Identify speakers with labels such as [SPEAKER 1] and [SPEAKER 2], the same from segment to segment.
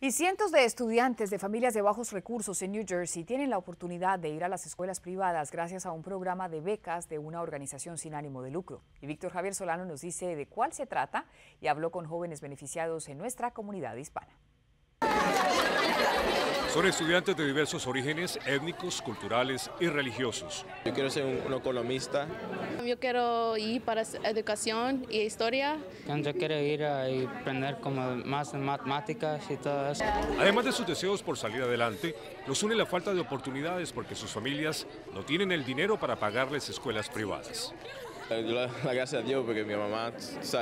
[SPEAKER 1] Y cientos de estudiantes de familias de bajos recursos en New Jersey tienen la oportunidad de ir a las escuelas privadas gracias a un programa de becas de una organización sin ánimo de lucro. Y Víctor Javier Solano nos dice de cuál se trata y habló con jóvenes beneficiados en nuestra comunidad hispana. Son estudiantes de diversos orígenes étnicos, culturales y religiosos. Yo quiero ser un, economista.
[SPEAKER 2] Yo quiero ir para educación y historia.
[SPEAKER 1] Yo quiero ir a aprender como más matemáticas y todo eso. Además de sus deseos por salir adelante, los une la falta de oportunidades porque sus familias no tienen el dinero para pagarles escuelas privadas. Eh, la, gracia a Dios porque mi mamá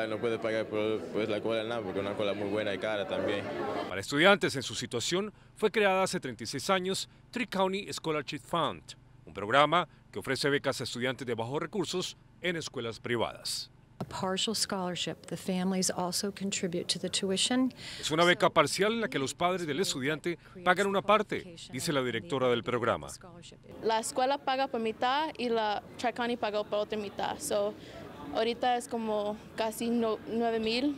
[SPEAKER 1] no puede pagar por pues, la escuela nada, porque una escuela muy buena y cara también. Para estudiantes en su situación fue creada hace 36 años Tri County Scholarship Fund, un programa que ofrece becas a estudiantes de bajos recursos en escuelas privadas. Es una beca parcial en la que los padres del estudiante pagan una parte, dice la directora del programa.
[SPEAKER 2] La escuela paga por mitad y la Tricani paga por otra mitad. So, ahorita es como casi 9 mil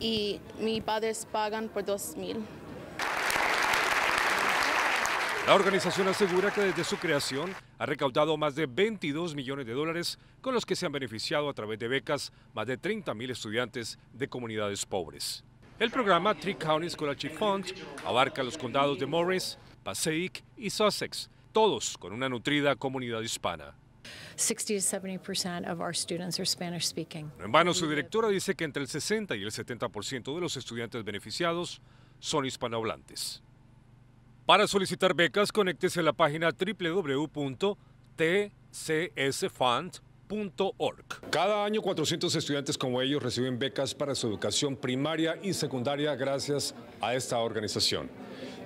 [SPEAKER 2] y mis padres pagan por 2 mil.
[SPEAKER 1] La organización asegura que desde su creación ha recaudado más de 22 millones de dólares con los que se han beneficiado a través de becas más de 30 mil estudiantes de comunidades pobres. El programa Three County Scholarship Fund abarca los condados de Morris, Passaic y Sussex, todos con una nutrida comunidad hispana.
[SPEAKER 2] 60 En vano, su
[SPEAKER 1] directora dice que entre el 60 y el 70% de los estudiantes beneficiados son hispanohablantes. Para solicitar becas, conéctese a la página www.tcsfund.org. Cada año 400 estudiantes como ellos reciben becas para su educación primaria y secundaria gracias a esta organización.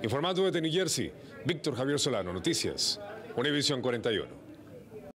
[SPEAKER 1] Informando desde New Jersey, Víctor Javier Solano, Noticias, Univisión 41.